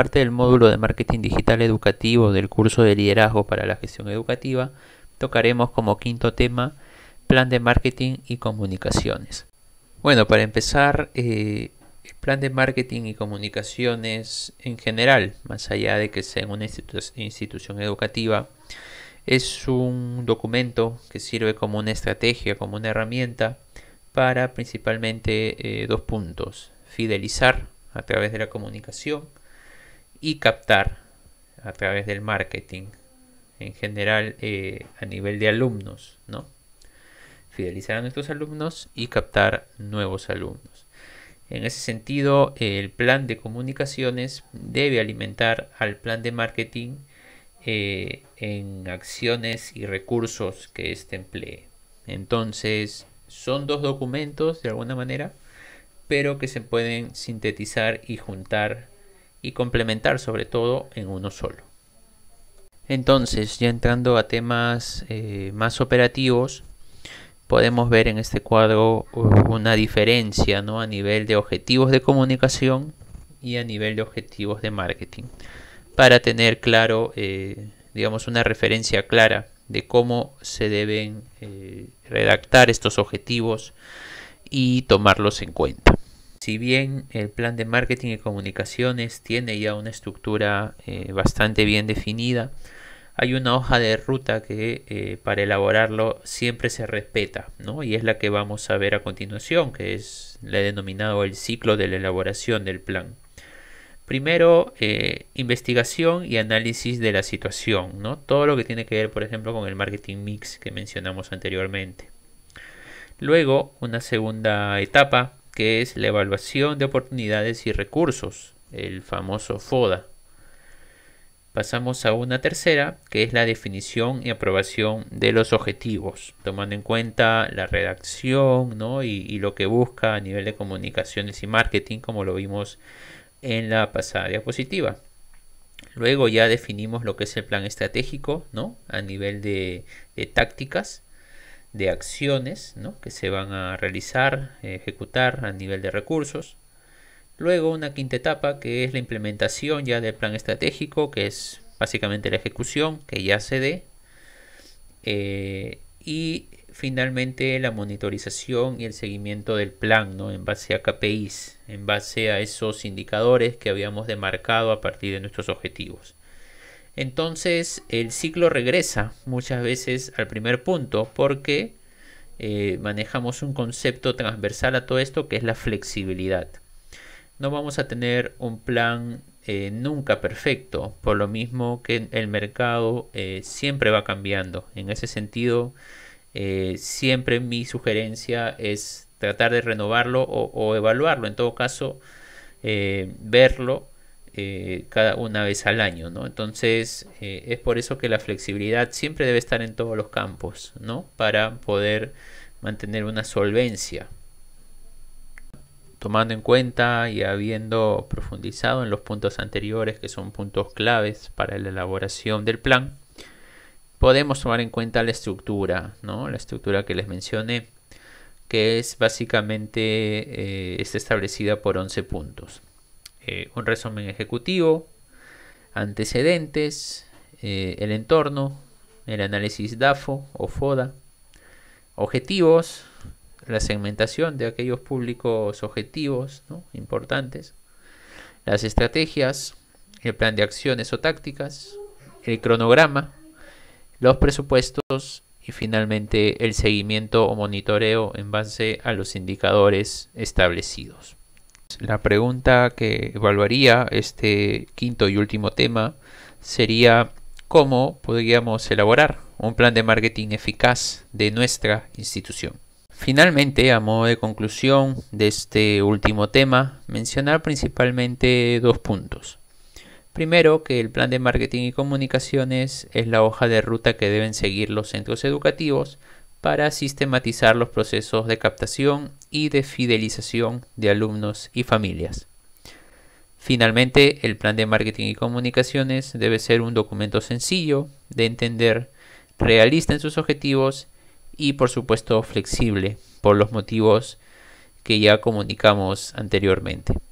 parte del módulo de Marketing Digital Educativo del curso de Liderazgo para la Gestión Educativa, tocaremos como quinto tema Plan de Marketing y Comunicaciones. Bueno, para empezar, eh, el plan de marketing y comunicaciones en general, más allá de que sea una institución educativa, es un documento que sirve como una estrategia, como una herramienta para principalmente eh, dos puntos, fidelizar a través de la comunicación y captar a través del marketing en general eh, a nivel de alumnos, ¿no? Fidelizar a nuestros alumnos y captar nuevos alumnos. En ese sentido, el plan de comunicaciones debe alimentar al plan de marketing eh, en acciones y recursos que éste emplee. Entonces, son dos documentos de alguna manera, pero que se pueden sintetizar y juntar y complementar sobre todo en uno solo. Entonces, ya entrando a temas eh, más operativos, podemos ver en este cuadro uh, una diferencia ¿no? a nivel de objetivos de comunicación y a nivel de objetivos de marketing para tener claro, eh, digamos, una referencia clara de cómo se deben eh, redactar estos objetivos y tomarlos en cuenta si bien el plan de marketing y comunicaciones tiene ya una estructura eh, bastante bien definida, hay una hoja de ruta que eh, para elaborarlo siempre se respeta, Y es la que vamos a ver a continuación, que es, la denominado el ciclo de la elaboración del plan. Primero, eh, investigación y análisis de la situación, ¿no? Todo lo que tiene que ver, por ejemplo, con el marketing mix que mencionamos anteriormente. Luego, una segunda etapa que es la evaluación de oportunidades y recursos, el famoso FODA. Pasamos a una tercera, que es la definición y aprobación de los objetivos, tomando en cuenta la redacción y, lo que busca a nivel de comunicaciones y marketing, como lo vimos en la pasada diapositiva. Luego ya definimos lo que es el plan estratégico ¿no? a nivel de tácticas de acciones que se van a realizar, ejecutar a nivel de recursos. Luego una quinta etapa que es la implementación ya del plan estratégico, que es básicamente la ejecución que ya se dé. Eh, y finalmente la monitorización y el seguimiento del plan ¿no? en base a KPIs, en base a esos indicadores que habíamos demarcado a partir de nuestros objetivos entonces el ciclo regresa muchas veces al primer punto porque eh, manejamos un concepto transversal a todo esto que es la flexibilidad. No vamos a tener un plan eh, nunca perfecto, por lo mismo que el mercado eh, siempre va cambiando. En ese sentido, siempre mi sugerencia es tratar de renovarlo o evaluarlo, en todo caso, verlo eh, cada una vez al año, ¿no? Entonces eh, es por eso que la flexibilidad siempre debe estar en todos los campos, ¿no? Para poder mantener una solvencia. Tomando en cuenta y habiendo profundizado en los puntos anteriores que son puntos claves para la elaboración del plan, podemos tomar en cuenta la estructura, ¿no? La estructura que les mencioné, que es básicamente eh, establecida por 11 puntos. Eh, un resumen ejecutivo, antecedentes, eh, el entorno, el análisis DAFO o FODA, objetivos, la segmentación de aquellos públicos objetivos importantes, las estrategias, el plan de acciones o tácticas, el cronograma, los presupuestos y finalmente el seguimiento o monitoreo en base a los indicadores establecidos. La pregunta que evaluaría este quinto y último tema sería cómo podríamos elaborar un plan de marketing eficaz de nuestra institución. Finalmente, a modo de conclusión de este último tema, mencionar principalmente dos puntos. Primero, que el plan de marketing y comunicaciones es la hoja de ruta que deben seguir los centros educativos para sistematizar los procesos de captación y de fidelización de alumnos y familias. Finalmente, el plan de marketing y comunicaciones debe ser un documento sencillo de entender, realista en sus objetivos y por supuesto flexible por los motivos que ya comunicamos anteriormente.